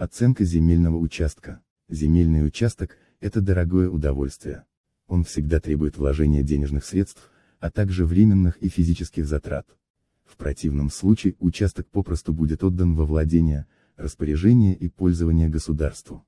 Оценка земельного участка. Земельный участок – это дорогое удовольствие. Он всегда требует вложения денежных средств, а также временных и физических затрат. В противном случае участок попросту будет отдан во владение, распоряжение и пользование государству.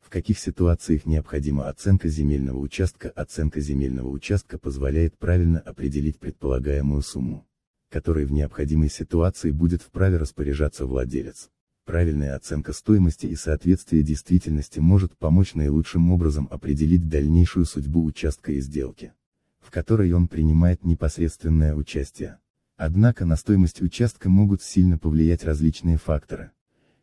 В каких ситуациях необходима оценка земельного участка? Оценка земельного участка позволяет правильно определить предполагаемую сумму, которой в необходимой ситуации будет вправе распоряжаться владелец. Правильная оценка стоимости и соответствие действительности может помочь наилучшим образом определить дальнейшую судьбу участка и сделки, в которой он принимает непосредственное участие. Однако на стоимость участка могут сильно повлиять различные факторы.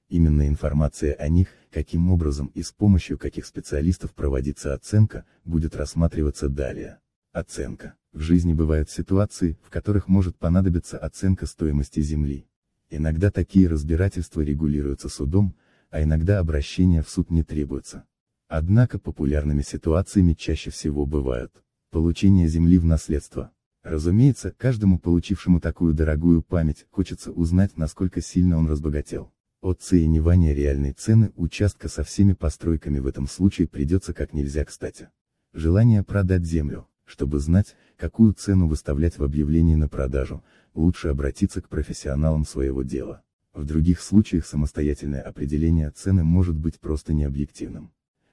Именно информация о них, каким образом и с помощью каких специалистов проводится оценка, будет рассматриваться далее. Оценка. В жизни бывают ситуации, в которых может понадобиться оценка стоимости земли. Иногда такие разбирательства регулируются судом, а иногда обращения в суд не требуется. Однако популярными ситуациями чаще всего бывают получение земли в наследство. Разумеется, каждому получившему такую дорогую память хочется узнать, насколько сильно он разбогател. Оценивание реальной цены участка со всеми постройками в этом случае придется как нельзя кстати. Желание продать землю, чтобы знать, какую цену выставлять в объявлении на продажу, лучше обратиться к профессионалам своего дела. В других случаях самостоятельное определение цены может быть просто необъективным.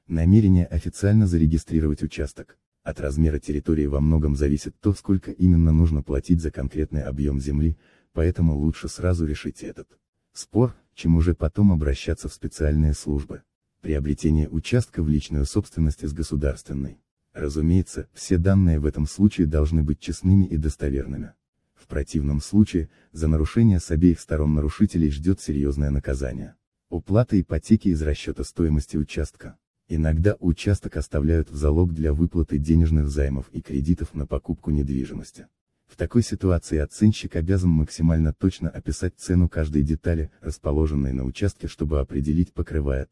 Намерение официально зарегистрировать участок. От размера территории во многом зависит то, сколько именно нужно платить за конкретный объем земли, поэтому лучше сразу решить этот спор, чем уже потом обращаться в специальные службы. Приобретение участка в личную собственность из государственной Разумеется, все данные в этом случае должны быть честными и достоверными. В противном случае, за нарушение с обеих сторон нарушителей ждет серьезное наказание. Уплата ипотеки из расчета стоимости участка. Иногда участок оставляют в залог для выплаты денежных займов и кредитов на покупку недвижимости. В такой ситуации оценщик обязан максимально точно описать цену каждой детали, расположенной на участке, чтобы определить покрывает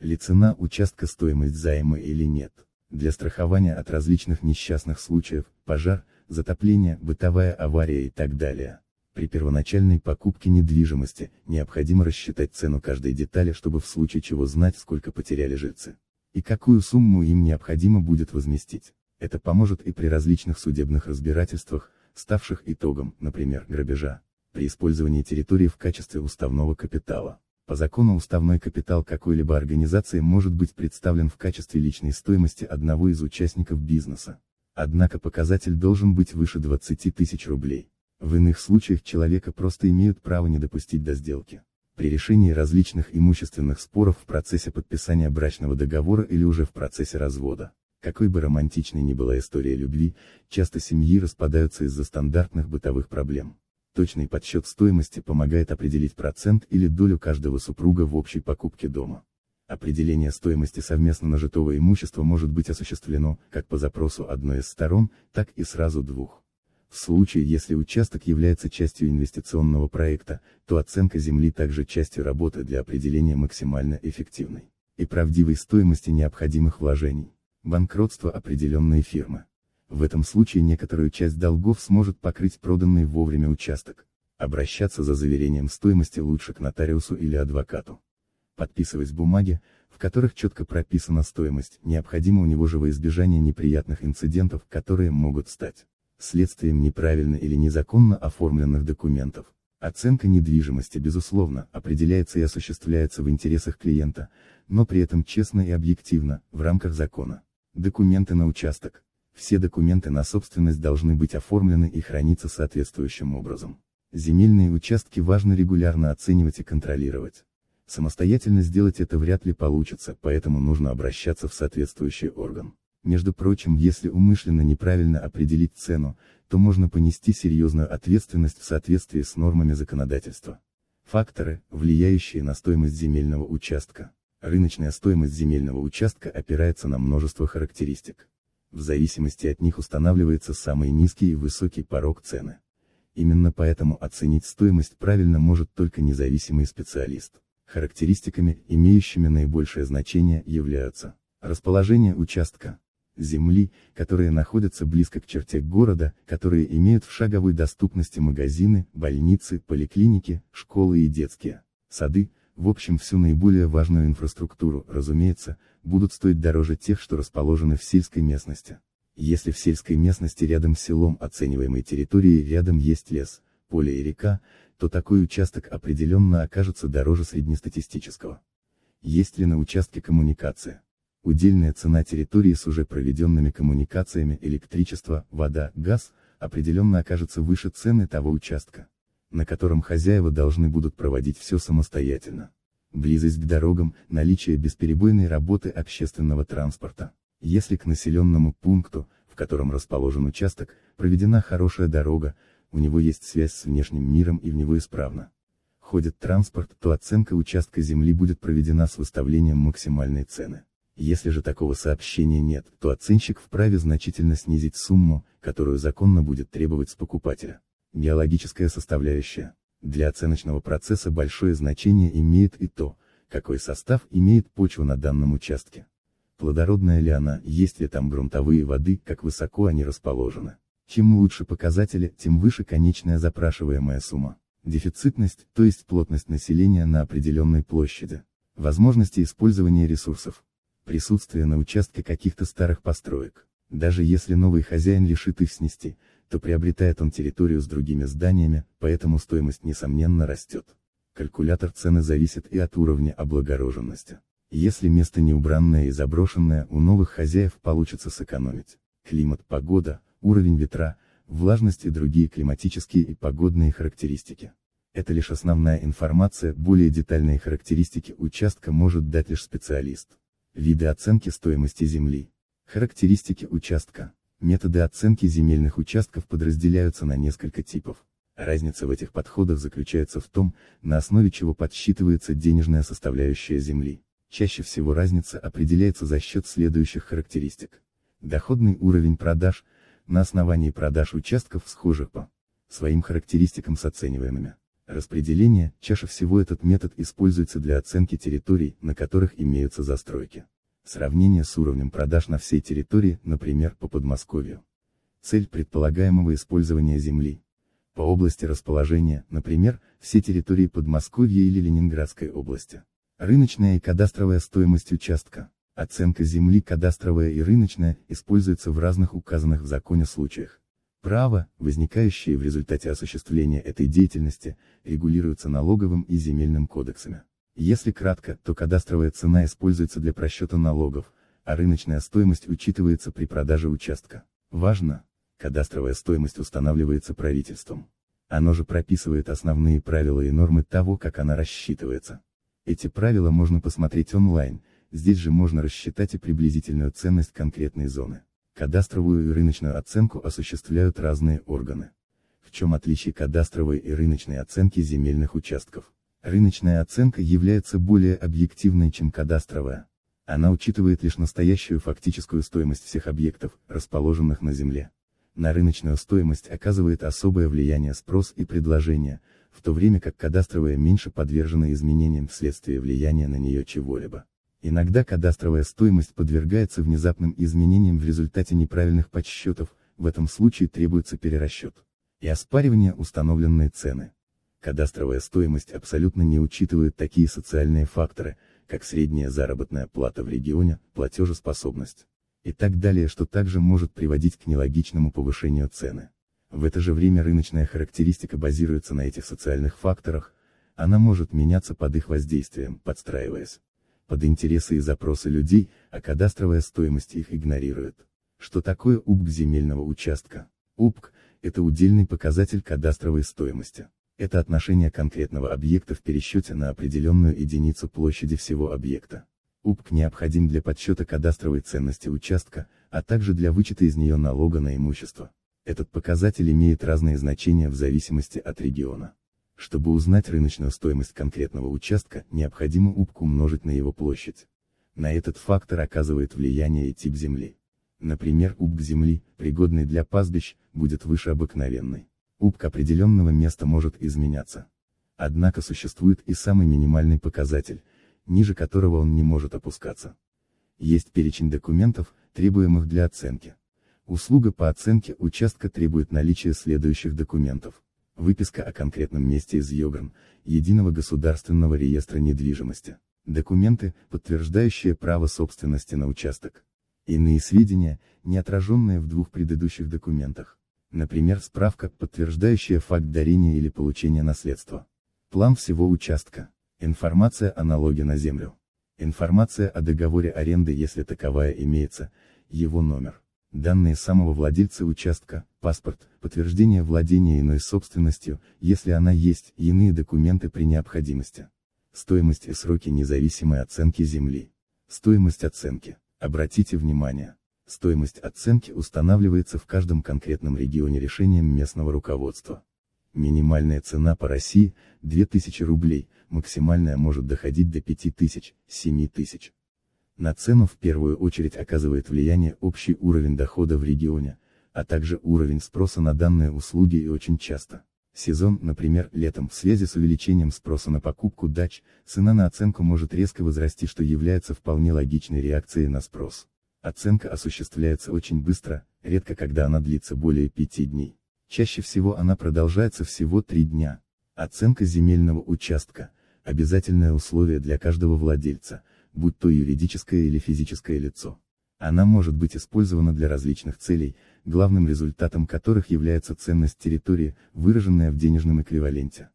ли цена участка стоимость займа или нет для страхования от различных несчастных случаев, пожар, затопление, бытовая авария и так далее. При первоначальной покупке недвижимости, необходимо рассчитать цену каждой детали, чтобы в случае чего знать, сколько потеряли жильцы. И какую сумму им необходимо будет возместить. Это поможет и при различных судебных разбирательствах, ставших итогом, например, грабежа, при использовании территории в качестве уставного капитала. По закону уставной капитал какой-либо организации может быть представлен в качестве личной стоимости одного из участников бизнеса. Однако показатель должен быть выше 20 тысяч рублей. В иных случаях человека просто имеют право не допустить до сделки. При решении различных имущественных споров в процессе подписания брачного договора или уже в процессе развода. Какой бы романтичной ни была история любви, часто семьи распадаются из-за стандартных бытовых проблем. Точный подсчет стоимости помогает определить процент или долю каждого супруга в общей покупке дома. Определение стоимости совместно нажитого имущества может быть осуществлено, как по запросу одной из сторон, так и сразу двух. В случае, если участок является частью инвестиционного проекта, то оценка земли также частью работы для определения максимально эффективной и правдивой стоимости необходимых вложений. Банкротство определенной фирмы. В этом случае некоторую часть долгов сможет покрыть проданный вовремя участок. Обращаться за заверением стоимости лучше к нотариусу или адвокату. Подписывать бумаги, в которых четко прописана стоимость, необходимо у него же во избежание неприятных инцидентов, которые могут стать следствием неправильно или незаконно оформленных документов. Оценка недвижимости, безусловно, определяется и осуществляется в интересах клиента, но при этом честно и объективно, в рамках закона. Документы на участок. Все документы на собственность должны быть оформлены и храниться соответствующим образом. Земельные участки важно регулярно оценивать и контролировать. Самостоятельно сделать это вряд ли получится, поэтому нужно обращаться в соответствующий орган. Между прочим, если умышленно неправильно определить цену, то можно понести серьезную ответственность в соответствии с нормами законодательства. Факторы, влияющие на стоимость земельного участка. Рыночная стоимость земельного участка опирается на множество характеристик в зависимости от них устанавливается самый низкий и высокий порог цены. Именно поэтому оценить стоимость правильно может только независимый специалист. Характеристиками, имеющими наибольшее значение, являются расположение участка, земли, которые находятся близко к черте города, которые имеют в шаговой доступности магазины, больницы, поликлиники, школы и детские сады, в общем, всю наиболее важную инфраструктуру, разумеется, будут стоить дороже тех, что расположены в сельской местности. Если в сельской местности рядом с селом оцениваемой территории рядом есть лес, поле и река, то такой участок определенно окажется дороже среднестатистического. Есть ли на участке коммуникация? Удельная цена территории с уже проведенными коммуникациями электричество, вода, газ, определенно окажется выше цены того участка на котором хозяева должны будут проводить все самостоятельно. Близость к дорогам, наличие бесперебойной работы общественного транспорта. Если к населенному пункту, в котором расположен участок, проведена хорошая дорога, у него есть связь с внешним миром и в него исправно ходит транспорт, то оценка участка земли будет проведена с выставлением максимальной цены. Если же такого сообщения нет, то оценщик вправе значительно снизить сумму, которую законно будет требовать с покупателя. Геологическая составляющая. Для оценочного процесса большое значение имеет и то, какой состав имеет почва на данном участке. Плодородная ли она, есть ли там грунтовые воды, как высоко они расположены. Чем лучше показатели, тем выше конечная запрашиваемая сумма. Дефицитность, то есть плотность населения на определенной площади. Возможности использования ресурсов. Присутствие на участке каких-то старых построек. Даже если новый хозяин решит их снести, то приобретает он территорию с другими зданиями, поэтому стоимость несомненно растет. Калькулятор цены зависит и от уровня облагороженности. Если место неубранное и заброшенное, у новых хозяев получится сэкономить. Климат, погода, уровень ветра, влажность и другие климатические и погодные характеристики. Это лишь основная информация, более детальные характеристики участка может дать лишь специалист. Виды оценки стоимости земли. Характеристики участка. Методы оценки земельных участков подразделяются на несколько типов. Разница в этих подходах заключается в том, на основе чего подсчитывается денежная составляющая земли. Чаще всего разница определяется за счет следующих характеристик. Доходный уровень продаж, на основании продаж участков схожих по своим характеристикам с оцениваемыми. Распределение, чаще всего этот метод используется для оценки территорий, на которых имеются застройки. Сравнение с уровнем продаж на всей территории, например, по Подмосковью. Цель предполагаемого использования земли. По области расположения, например, все территории Подмосковья или Ленинградской области. Рыночная и кадастровая стоимость участка. Оценка земли кадастровая и рыночная используется в разных указанных в законе случаях. Право, возникающее в результате осуществления этой деятельности, регулируется налоговым и земельным кодексами. Если кратко, то кадастровая цена используется для просчета налогов, а рыночная стоимость учитывается при продаже участка. Важно, кадастровая стоимость устанавливается правительством. Оно же прописывает основные правила и нормы того, как она рассчитывается. Эти правила можно посмотреть онлайн, здесь же можно рассчитать и приблизительную ценность конкретной зоны. Кадастровую и рыночную оценку осуществляют разные органы. В чем отличие кадастровой и рыночной оценки земельных участков? Рыночная оценка является более объективной, чем кадастровая. Она учитывает лишь настоящую фактическую стоимость всех объектов, расположенных на Земле. На рыночную стоимость оказывает особое влияние спрос и предложение, в то время как кадастровая меньше подвержена изменениям вследствие влияния на нее чего-либо. Иногда кадастровая стоимость подвергается внезапным изменениям в результате неправильных подсчетов, в этом случае требуется перерасчет. И оспаривание установленной цены. Кадастровая стоимость абсолютно не учитывает такие социальные факторы, как средняя заработная плата в регионе, платежеспособность и так далее, что также может приводить к нелогичному повышению цены. В это же время рыночная характеристика базируется на этих социальных факторах, она может меняться под их воздействием, подстраиваясь под интересы и запросы людей, а кадастровая стоимость их игнорирует. Что такое УПК земельного участка? УПК – это удельный показатель кадастровой стоимости. Это отношение конкретного объекта в пересчете на определенную единицу площади всего объекта. УПК необходим для подсчета кадастровой ценности участка, а также для вычета из нее налога на имущество. Этот показатель имеет разные значения в зависимости от региона. Чтобы узнать рыночную стоимость конкретного участка, необходимо УПК умножить на его площадь. На этот фактор оказывает влияние и тип земли. Например, УПК земли, пригодный для пастбищ, будет выше обыкновенной. Куб определенного места может изменяться. Однако существует и самый минимальный показатель, ниже которого он не может опускаться. Есть перечень документов, требуемых для оценки. Услуга по оценке участка требует наличия следующих документов. Выписка о конкретном месте из ЙОГРН, Единого государственного реестра недвижимости. Документы, подтверждающие право собственности на участок. Иные сведения, не отраженные в двух предыдущих документах например справка, подтверждающая факт дарения или получения наследства. План всего участка. Информация о налоге на землю. Информация о договоре аренды, если таковая имеется, его номер. Данные самого владельца участка, паспорт, подтверждение владения иной собственностью, если она есть, иные документы при необходимости. Стоимость и сроки независимой оценки земли. Стоимость оценки. Обратите внимание. Стоимость оценки устанавливается в каждом конкретном регионе решением местного руководства. Минимальная цена по России – 2000 рублей, максимальная может доходить до 5000, 7000. На цену в первую очередь оказывает влияние общий уровень дохода в регионе, а также уровень спроса на данные услуги и очень часто. Сезон, например, летом, в связи с увеличением спроса на покупку дач, цена на оценку может резко возрасти, что является вполне логичной реакцией на спрос. Оценка осуществляется очень быстро, редко когда она длится более пяти дней. Чаще всего она продолжается всего три дня. Оценка земельного участка – обязательное условие для каждого владельца, будь то юридическое или физическое лицо. Она может быть использована для различных целей, главным результатом которых является ценность территории, выраженная в денежном эквиваленте.